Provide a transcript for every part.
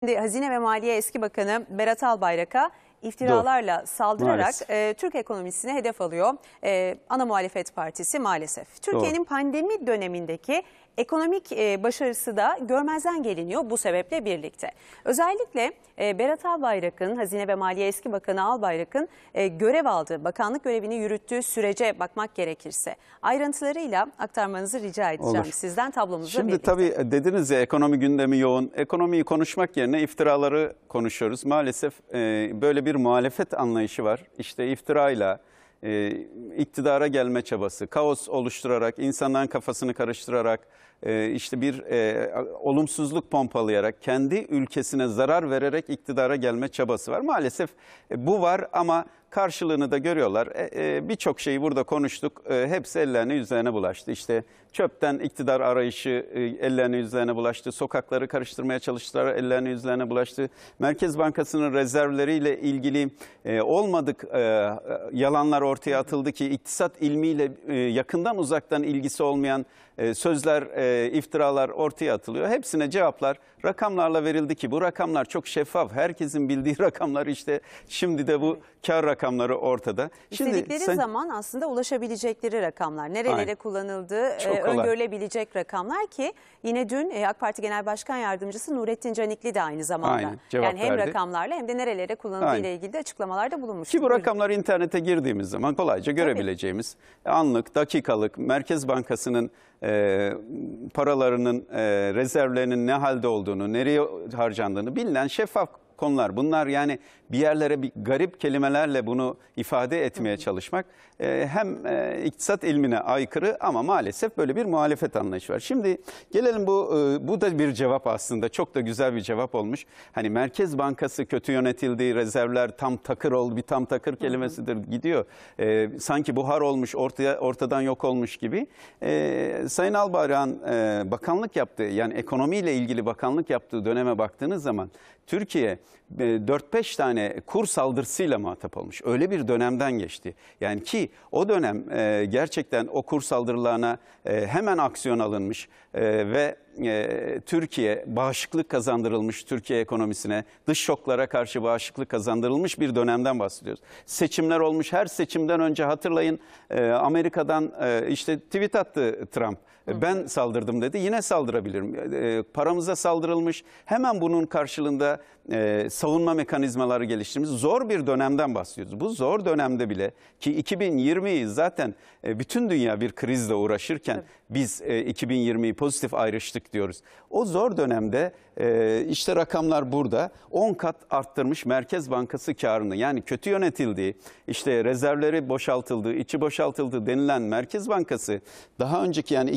Şimdi Hazine ve Maliye eski bakanı Berat Albayrak'a iftiralarla Doğru. saldırarak e, Türk ekonomisine hedef alıyor. E, ana muhalefet partisi maalesef. Türkiye'nin pandemi dönemindeki ekonomik başarısı da görmezden geliniyor bu sebeple birlikte. Özellikle Berat Albayrak'ın, Hazine ve Maliye Eski Bakanı Albayrak'ın görev aldığı, bakanlık görevini yürüttüğü sürece bakmak gerekirse ayrıntılarıyla aktarmanızı rica edeceğim Olur. sizden tablomuzu. Şimdi birlikte. tabii dediniz ya ekonomi gündemi yoğun. Ekonomiyi konuşmak yerine iftiraları konuşuyoruz. Maalesef böyle bir muhalefet anlayışı var. İşte iftirayla, e, iktidara gelme çabası, kaos oluşturarak, insanların kafasını karıştırarak, e, işte bir e, olumsuzluk pompalayarak, kendi ülkesine zarar vererek iktidara gelme çabası var. Maalesef e, bu var ama karşılığını da görüyorlar. E, e, Birçok şeyi burada konuştuk. E, hepsi ellerine yüzlerine bulaştı. İşte çöpten iktidar arayışı e, ellerine yüzlerine bulaştı. Sokakları karıştırmaya çalıştılar ellerine yüzlerine bulaştı. Merkez Bankası'nın rezervleriyle ilgili e, olmadık e, e, yalanlar ortaya atıldı ki iktisat ilmiyle e, yakından uzaktan ilgisi olmayan e, sözler e, e, iftiralar ortaya atılıyor. Hepsine cevaplar rakamlarla verildi ki bu rakamlar çok şeffaf. Herkesin bildiği rakamlar işte şimdi de bu kar rakamları ortada. Şimdi İstedikleri sen... zaman aslında ulaşabilecekleri rakamlar, nerelere Aynen. kullanıldığı e, öngörülebilecek rakamlar ki yine dün e, AK Parti Genel Başkan Yardımcısı Nurettin Canikli de aynı zamanda. Aynen, cevap yani hem verdi. rakamlarla hem de nerelere kullanıldığı ile ilgili de açıklamalarda bulunmuş. Ki bu rakamlar internete girdiğimiz zaman kolayca görebileceğimiz Tabii. anlık, dakikalık Merkez Bankası'nın e, paralarının, e, rezervlerinin ne halde olduğunu, nereye harcandığını bilinen şeffaf konular. Bunlar yani bir yerlere bir garip kelimelerle bunu ifade etmeye çalışmak e, hem e, iktisat ilmine aykırı ama maalesef böyle bir muhalefet anlayışı var. Şimdi gelelim bu e, bu da bir cevap aslında çok da güzel bir cevap olmuş. Hani Merkez Bankası kötü yönetildi, rezervler tam takır oldu, bir tam takır kelimesidir gidiyor. E, sanki buhar olmuş, ortaya ortadan yok olmuş gibi. E, Sayın Albayrak'ın e, bakanlık yaptığı yani ekonomiyle ilgili bakanlık yaptığı döneme baktığınız zaman Türkiye 4-5 e, tane kur saldırısıyla muhatap olmuş. Öyle bir dönemden geçti. Yani ki o dönem e, gerçekten o kur saldırılarına e, hemen aksiyon alınmış ve e, Türkiye bağışıklık kazandırılmış Türkiye ekonomisine, dış şoklara karşı bağışıklık kazandırılmış bir dönemden bahsediyoruz. Seçimler olmuş, her seçimden önce hatırlayın e, Amerika'dan e, işte tweet attı Trump. ben saldırdım dedi, yine saldırabilirim. E, e, paramıza saldırılmış, hemen bunun karşılığında e, savunma mekanizmaları geliştirmiş. Zor bir dönemden bahsediyoruz. Bu zor dönemde bile ki 2020'yi zaten bütün dünya bir krizle uğraşırken biz 2020'yi pozitif ayrıştık gelecek diyoruz. O zor dönemde e, işte rakamlar burada 10 kat arttırmış Merkez Bankası karını yani kötü yönetildiği işte rezervleri boşaltıldığı içi boşaltıldığı denilen Merkez Bankası daha önceki yani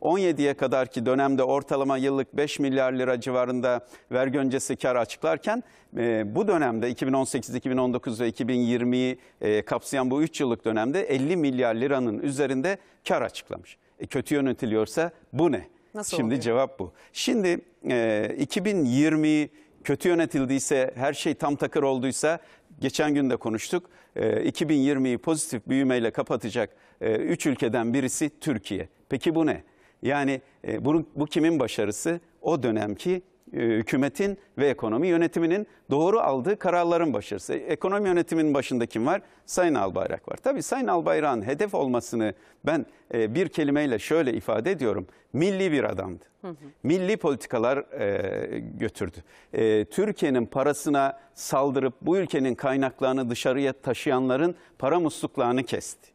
2017'ye kadarki dönemde ortalama yıllık 5 milyar lira civarında vergi öncesi kar açıklarken e, bu dönemde 2018, 2019 ve 2020'yi e, kapsayan bu 3 yıllık dönemde 50 milyar liranın üzerinde kar açıklamış. E, kötü yönetiliyorsa bu ne? Nasıl Şimdi oluyor? cevap bu. Şimdi e, 2020 kötü yönetildiyse, her şey tam takır olduysa geçen gün de konuştuk. E, 2020'yi pozitif büyümeyle kapatacak 3 e, ülkeden birisi Türkiye. Peki bu ne? Yani e, bunu, bu kimin başarısı? O dönemki e, hükümetin ve ekonomi yönetiminin doğru aldığı kararların başarısı. Ekonomi yönetiminin başında kim var? Sayın Albayrak var. Tabii Sayın Albayrak'ın hedef olmasını ben e, bir kelimeyle şöyle ifade ediyorum. Milli bir adamdı. Hı hı. Milli politikalar e, götürdü. Türkiye'nin parasına saldırıp bu ülkenin kaynaklarını dışarıya taşıyanların para musluklarını kesti.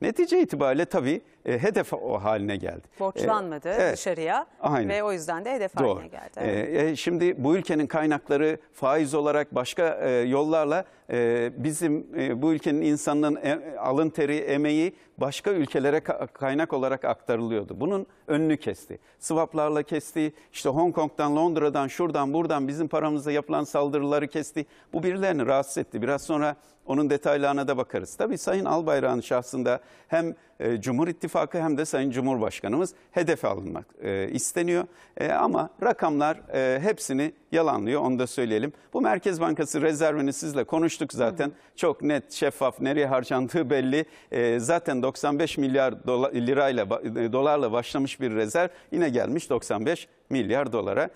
Netice itibariyle tabii e, hedef o haline geldi. E, Borçlanmadı e, dışarıya Aynen. ve o yüzden de hedef Doğru. haline geldi. Evet. E, e, şimdi bu ülkenin kaynakları faiz olarak başka e, yollarla e, bizim e, bu ülkenin insanının e, alın teri, emeği başka ülkelere ka kaynak olarak aktarılıyordu. Bunun önünü kesti. Swaplarla kesti, İşte Hong Kong'dan, Londra'dan, şuradan, buradan bizim paramıza yapılan saldırıları kesti. Bu birilerini rahatsız etti. Biraz sonra onun detaylarına da bakarız. Tabii Sayın Albayrak'ın şahsında hem e, Cumhur İttifakı İttifakı hem de Sayın Cumhurbaşkanımız hedefe alınmak e, isteniyor. E, ama rakamlar e, hepsini yalanlıyor onu da söyleyelim. Bu Merkez Bankası rezervini sizle konuştuk zaten. Hı hı. Çok net, şeffaf, nereye harcandığı belli. E, zaten 95 milyar dola, lirayla e, dolarla başlamış bir rezerv yine gelmiş 95 milyar dolara.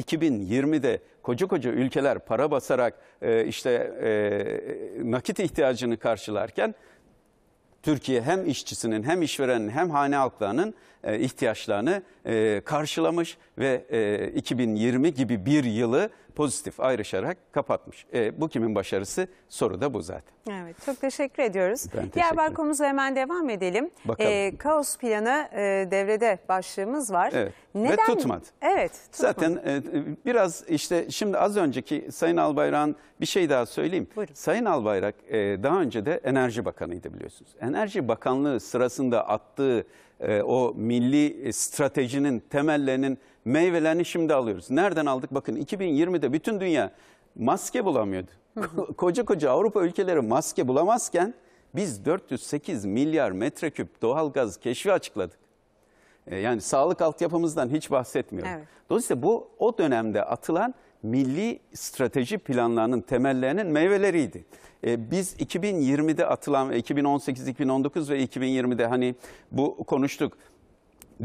2020'de koca koca ülkeler para basarak e, işte e, nakit ihtiyacını karşılarken Türkiye hem işçisinin hem işverenin hem hane halklarının e, ihtiyaçlarını e, karşılamış ve 2020 e, gibi bir yılı pozitif ayrışarak kapatmış. E, bu kimin başarısı? Soru da bu zaten. Evet, çok teşekkür ediyoruz. Ben teşekkür Diğer balkonumuza hemen devam edelim. E, kaos planı e, devrede başlığımız var. Evet. Neden? Ve tutmadı. Evet, tutmadı. Zaten e, biraz işte şimdi az önceki Sayın Albayrak'ın bir şey daha söyleyeyim. Buyurun. Sayın Albayrak e, daha önce de Enerji Bakanı'ydı biliyorsunuz. Enerji Bakanlığı sırasında attığı ee, o milli e, stratejinin temellerinin meyvelerini şimdi alıyoruz. Nereden aldık? Bakın 2020'de bütün dünya maske bulamıyordu. koca koca Avrupa ülkeleri maske bulamazken biz 408 milyar metreküp doğal gaz keşfi açıkladık. Ee, yani sağlık altyapımızdan hiç bahsetmiyorum. Evet. Dolayısıyla bu o dönemde atılan milli strateji planlarının temellerinin meyveleriydi. E, biz 2020'de atılan 2018, 2019 ve 2020'de hani bu konuştuk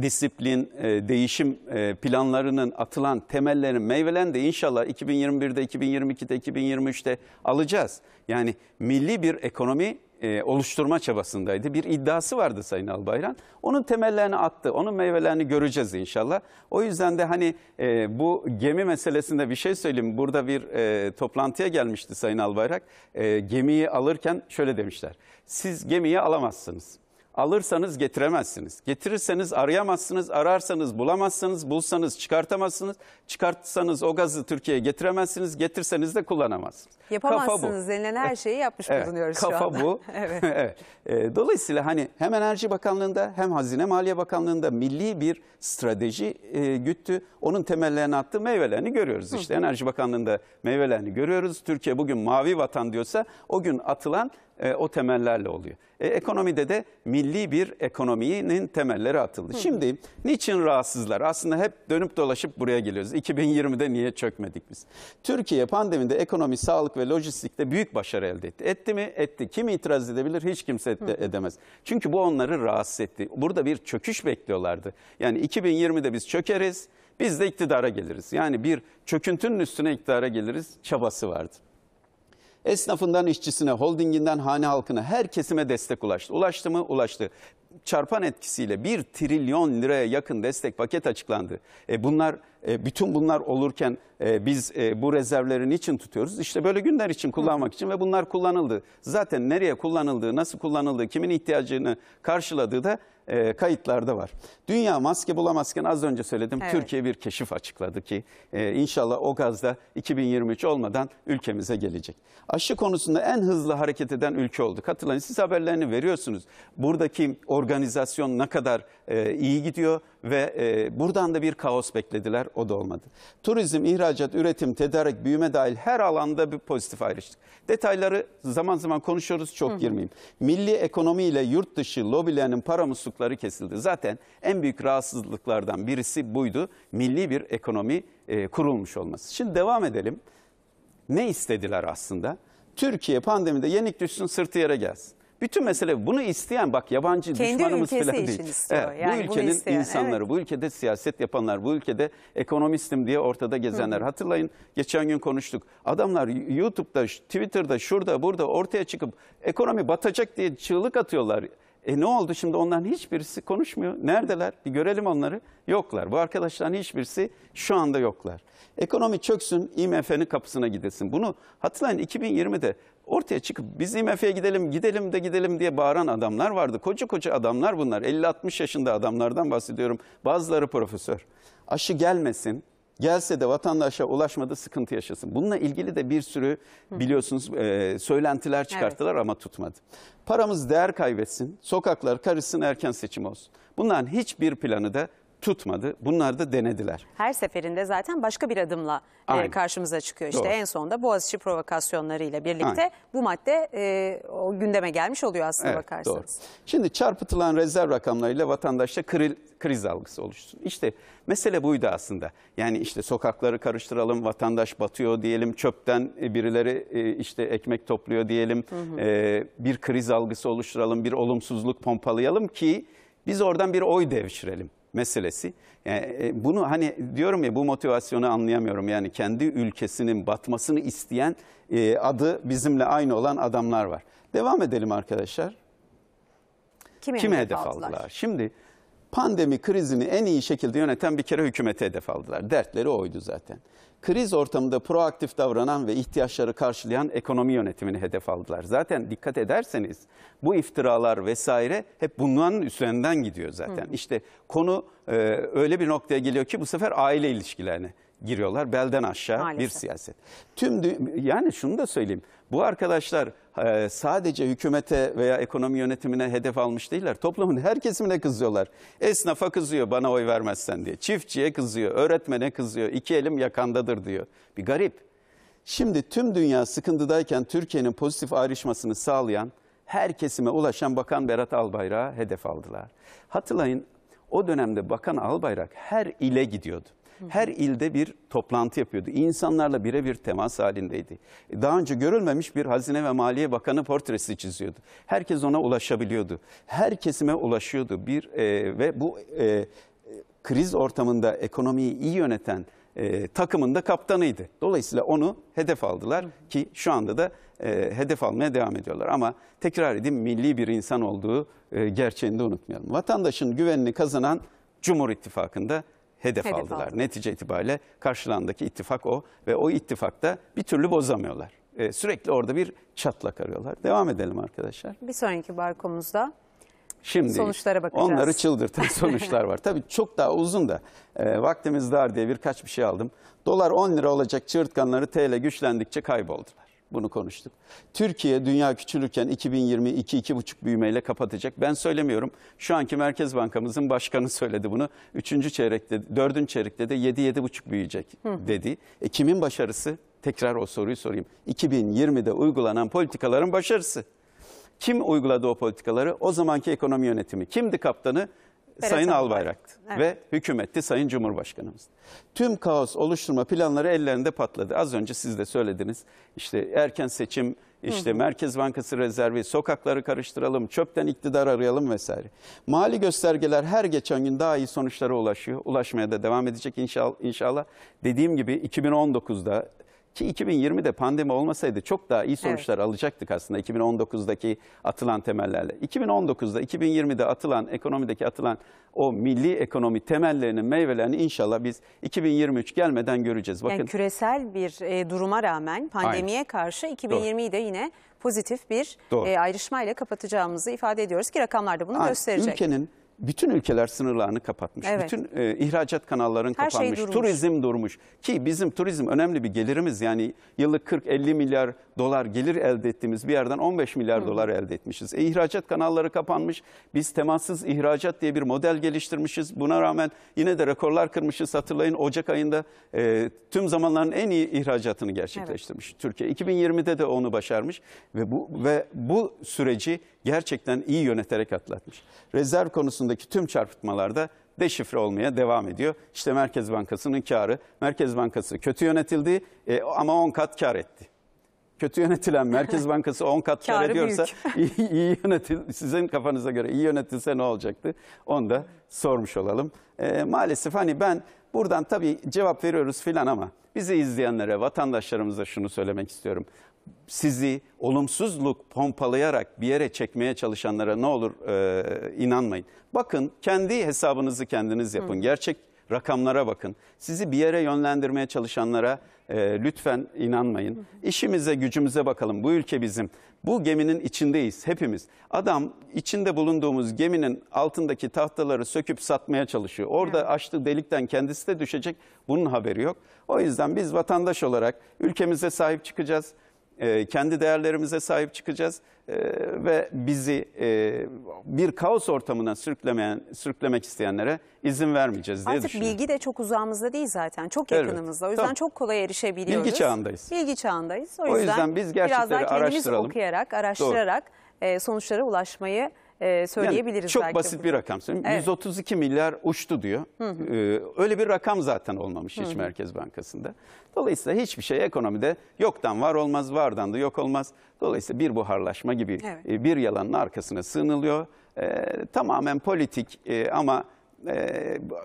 disiplin, e, değişim e, planlarının atılan temellerin meyvelendi. İnşallah 2021'de, 2022'de, 2023'te alacağız. Yani milli bir ekonomi e, oluşturma çabasındaydı. Bir iddiası vardı Sayın Albayrak. Onun temellerini attı. Onun meyvelerini göreceğiz inşallah. O yüzden de hani e, bu gemi meselesinde bir şey söyleyeyim. Burada bir e, toplantıya gelmişti Sayın Albayrak. E, gemiyi alırken şöyle demişler. Siz gemiyi alamazsınız. Alırsanız getiremezsiniz. Getirirseniz arayamazsınız, ararsanız bulamazsınız, bulsanız çıkartamazsınız. Çıkartsanız o gazı Türkiye'ye getiremezsiniz, getirseniz de kullanamazsınız. Yapamazsınız denilen her şeyi yapmış evet, bulunuyoruz kafa şu anda. Kafa bu. evet. Ee, dolayısıyla hani hem Enerji Bakanlığı'nda hem Hazine Maliye Bakanlığı'nda milli bir strateji e, güttü. Onun temellerini attığı meyvelerini görüyoruz. İşte Enerji Bakanlığı'nda meyvelerini görüyoruz. Türkiye bugün mavi vatan diyorsa o gün atılan e, o temellerle oluyor. E, ekonomide de milli bir ekonominin temelleri atıldı. Hı. Şimdi niçin rahatsızlar? Aslında hep dönüp dolaşıp buraya geliyoruz. 2020'de niye çökmedik biz? Türkiye pandemide ekonomi, sağlık ve lojistikte büyük başarı elde etti. Etti mi? Etti. Kim itiraz edebilir? Hiç kimse etti, edemez. Çünkü bu onları rahatsız etti. Burada bir çöküş bekliyorlardı. Yani 2020'de biz çökeriz, biz de iktidara geliriz. Yani bir çöküntünün üstüne iktidara geliriz çabası vardı. Esnafından işçisine, holdinginden hane halkına her kesime destek ulaştı. Ulaştı mı? Ulaştı. Çarpan etkisiyle 1 trilyon liraya yakın destek paket açıklandı. E bunlar e, bütün bunlar olurken e, biz e, bu rezervleri niçin tutuyoruz? İşte böyle günler için kullanmak için ve bunlar kullanıldı. Zaten nereye kullanıldığı, nasıl kullanıldığı, kimin ihtiyacını karşıladığı da e, kayıtlarda var. Dünya maske bulamazken az önce söyledim evet. Türkiye bir keşif açıkladı ki e, inşallah o gazda 2023 olmadan ülkemize gelecek. Aşı konusunda en hızlı hareket eden ülke olduk. Hatırlayın siz haberlerini veriyorsunuz. Buradaki organizasyon ne kadar e, iyi gidiyor ve e, buradan da bir kaos beklediler, o da olmadı. Turizm, ihracat, üretim, tedarik, büyüme dahil her alanda bir pozitif ayrıştık. Detayları zaman zaman konuşuyoruz, çok Hı. girmeyeyim. Milli ekonomi ile yurt dışı lobilerinin para muslukları kesildi. Zaten en büyük rahatsızlıklardan birisi buydu. Milli bir ekonomi e, kurulmuş olması. Şimdi devam edelim. Ne istediler aslında? Türkiye pandemide yenik düşsün, sırtı yere gelsin. Bütün mesele bunu isteyen bak yabancı Kendi düşmanımız ülkesi falan için değil. istiyor. Evet, Yani bu ülkenin isteyen, insanları, evet. bu ülkede siyaset yapanlar, bu ülkede ekonomistim diye ortada gezenler. Hatırlayın geçen gün konuştuk. Adamlar YouTube'da, Twitter'da, şurada, burada ortaya çıkıp ekonomi batacak diye çığlık atıyorlar. E ne oldu şimdi onların hiçbirisi konuşmuyor. Neredeler? Bir görelim onları. Yoklar. Bu arkadaşların hiçbirisi şu anda yoklar. Ekonomi çöksün, IMF'nin kapısına gidesin. Bunu hatırlayın 2020'de ortaya çıkıp biz IMF'ye gidelim, gidelim de gidelim diye bağıran adamlar vardı. Koca koca adamlar bunlar. 50-60 yaşında adamlardan bahsediyorum. Bazıları profesör. Aşı gelmesin, Gelse de vatandaşa ulaşmadı sıkıntı yaşasın. Bununla ilgili de bir sürü biliyorsunuz e, söylentiler çıkarttılar evet. ama tutmadı. Paramız değer kaybetsin, sokaklar karışsın erken seçim olsun. Bunların hiçbir planı da tutmadı. Bunlar da denediler. Her seferinde zaten başka bir adımla e, Aynen. karşımıza çıkıyor. İşte Doğru. en sonunda Boğaziçi provokasyonlarıyla birlikte Aynen. bu madde e, o gündeme gelmiş oluyor aslında evet, bakarsanız. Doğru. Şimdi çarpıtılan rezerv rakamlarıyla vatandaşta kril, kriz algısı oluşsun. İşte mesele buydu aslında. Yani işte sokakları karıştıralım, vatandaş batıyor diyelim, çöpten e, birileri e, işte ekmek topluyor diyelim. Hı hı. E, bir kriz algısı oluşturalım, bir olumsuzluk pompalayalım ki biz oradan bir oy devşirelim meselesi. Yani e, bunu hani diyorum ya bu motivasyonu anlayamıyorum. Yani kendi ülkesinin batmasını isteyen e, adı bizimle aynı olan adamlar var. Devam edelim arkadaşlar. Kimi, Kime hedef aldılar? aldılar? Şimdi pandemi krizini en iyi şekilde yöneten bir kere hükümete hedef aldılar. Dertleri oydu zaten. Kriz ortamında proaktif davranan ve ihtiyaçları karşılayan ekonomi yönetimini hedef aldılar. Zaten dikkat ederseniz bu iftiralar vesaire hep bunların üzerinden gidiyor zaten. Hı. İşte konu e, öyle bir noktaya geliyor ki bu sefer aile ilişkilerine giriyorlar. Belden aşağı Maalesef. bir siyaset. Tüm yani şunu da söyleyeyim. Bu arkadaşlar ee, sadece hükümete veya ekonomi yönetimine hedef almış değiller. Toplumun her kesimine kızıyorlar. Esnafa kızıyor bana oy vermezsen diye. Çiftçiye kızıyor, öğretmene kızıyor. İki elim yakandadır diyor. Bir garip. Şimdi tüm dünya sıkıntıdayken Türkiye'nin pozitif ayrışmasını sağlayan, her kesime ulaşan Bakan Berat Albayrak'a hedef aldılar. Hatırlayın o dönemde Bakan Albayrak her ile gidiyordu. Her ilde bir toplantı yapıyordu. İnsanlarla birebir temas halindeydi. Daha önce görülmemiş bir Hazine ve Maliye Bakanı portresi çiziyordu. Herkes ona ulaşabiliyordu. Her kesime ulaşıyordu. Bir e, ve bu e, kriz ortamında ekonomiyi iyi yöneten e, takımın da kaptanıydı. Dolayısıyla onu hedef aldılar ki şu anda da e, hedef almaya devam ediyorlar. Ama tekrar edeyim milli bir insan olduğu e, gerçeğini de unutmayalım. Vatandaşın güvenini kazanan Cumhur İttifakı'nda hedef, hedef aldılar. aldılar. Netice itibariyle karşılandaki ittifak o ve o ittifakta bir türlü bozamıyorlar. Ee, sürekli orada bir çatlak arıyorlar. Devam edelim arkadaşlar. Bir sonraki barkomuzda Şimdi sonuçlara bakacağız. Onları çıldırtan sonuçlar var. Tabii çok daha uzun da e, vaktimiz dar diye birkaç bir şey aldım. Dolar 10 lira olacak Çırtkanları TL güçlendikçe kayboldular. Bunu konuştuk. Türkiye dünya küçülürken 2022 2,5 büyümeyle kapatacak. Ben söylemiyorum. Şu anki Merkez Bankamızın başkanı söyledi bunu. 3. çeyrekte, 4. çeyrekte de 7-7,5 büyüyecek dedi. E kimin başarısı? Tekrar o soruyu sorayım. 2020'de uygulanan politikaların başarısı. Kim uyguladı o politikaları? O zamanki ekonomi yönetimi. Kimdi kaptanı? Sayın Albayrak'tı evet. ve hükümetti Sayın Cumhurbaşkanımız. Tüm kaos oluşturma planları ellerinde patladı. Az önce siz de söylediniz. İşte erken seçim, işte hı Merkez Bankası rezervi, sokakları karıştıralım, çöpten iktidar arayalım vesaire. Mali göstergeler her geçen gün daha iyi sonuçlara ulaşıyor. Ulaşmaya da devam edecek inşallah. Dediğim gibi 2019'da ki 2020'de pandemi olmasaydı çok daha iyi sonuçlar evet. alacaktık aslında 2019'daki atılan temellerle. 2019'da, 2020'de atılan, ekonomideki atılan o milli ekonomi temellerinin meyvelerini inşallah biz 2023 gelmeden göreceğiz. Bakın. Yani küresel bir e, duruma rağmen pandemiye Aynen. karşı 2020'yi de yine pozitif bir Doğru. e, ayrışmayla kapatacağımızı ifade ediyoruz ki rakamlar da bunu Aynen. gösterecek. Ülkenin bütün ülkeler sınırlarını kapatmış. Evet. Bütün e, ihracat kanalların Her şey kapanmış. Şey durmuş. Turizm durmuş. Ki bizim turizm önemli bir gelirimiz. Yani yıllık 40-50 milyar dolar gelir elde ettiğimiz bir yerden 15 milyar Hı. dolar elde etmişiz. E, ihracat kanalları kapanmış. Biz temassız ihracat diye bir model geliştirmişiz. Buna rağmen yine de rekorlar kırmışız. Hatırlayın Ocak ayında e, tüm zamanların en iyi ihracatını gerçekleştirmiş evet. Türkiye. 2020'de de onu başarmış ve bu ve bu süreci gerçekten iyi yöneterek atlatmış. Rezerv konusundaki tüm çarpıtmalarda deşifre olmaya devam ediyor. İşte Merkez Bankası'nın karı. Merkez Bankası kötü yönetildi e, ama 10 kat kar etti. Kötü yönetilen Merkez Bankası 10 kat kar ediyorsa iyi, iyi yönetil, sizin kafanıza göre iyi yönetilse ne olacaktı? Onu da sormuş olalım. E, maalesef hani ben Buradan tabii cevap veriyoruz filan ama bizi izleyenlere, vatandaşlarımıza şunu söylemek istiyorum. Sizi olumsuzluk pompalayarak bir yere çekmeye çalışanlara ne olur e, inanmayın. Bakın kendi hesabınızı kendiniz yapın. Hı. Gerçek rakamlara bakın. Sizi bir yere yönlendirmeye çalışanlara e, lütfen inanmayın. İşimize gücümüze bakalım. Bu ülke bizim. Bu geminin içindeyiz hepimiz. Adam içinde bulunduğumuz geminin altındaki tahtaları söküp satmaya çalışıyor. Orada evet. açtığı delikten kendisi de düşecek. Bunun haberi yok. O yüzden biz vatandaş olarak ülkemize sahip çıkacağız. E, kendi değerlerimize sahip çıkacağız e, ve bizi e, bir kaos ortamına sürüklemeyen, sürüklemek isteyenlere izin vermeyeceğiz diye Artık düşünüyorum. bilgi de çok uzağımızda değil zaten. Çok Evet. yakınımızda. O yüzden Tabii. çok kolay erişebiliyoruz. Bilgi çağındayız. Bilgi çağındayız. O, O yüzden biz biraz gerçekleri daha kendimiz araştıralım. okuyarak, araştırarak e, sonuçlara ulaşmayı e, söyleyebiliriz. Yani çok belki basit bir rakam. Evet. 132 milyar uçtu diyor. Hı hı. Ee, öyle bir rakam zaten olmamış hı hı. hiç Merkez Bankası'nda. Dolayısıyla hiçbir şey ekonomide yoktan var olmaz, vardan da yok olmaz. Dolayısıyla bir buharlaşma gibi evet. E, bir yalanın arkasına sığınılıyor. Ee, tamamen politik e, ama e,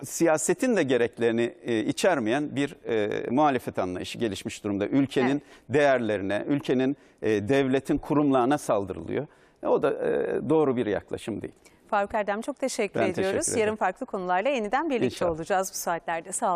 siyasetin de gereklerini e, içermeyen bir e, muhalefet anlayışı gelişmiş durumda. Ülkenin evet. değerlerine, ülkenin e, devletin kurumlarına saldırılıyor. E, o da e, doğru bir yaklaşım değil. Faruk Erdem çok teşekkür ben ediyoruz. Teşekkür Yarın farklı konularla yeniden birlikte İnşallah. olacağız bu saatlerde. Sağ olun.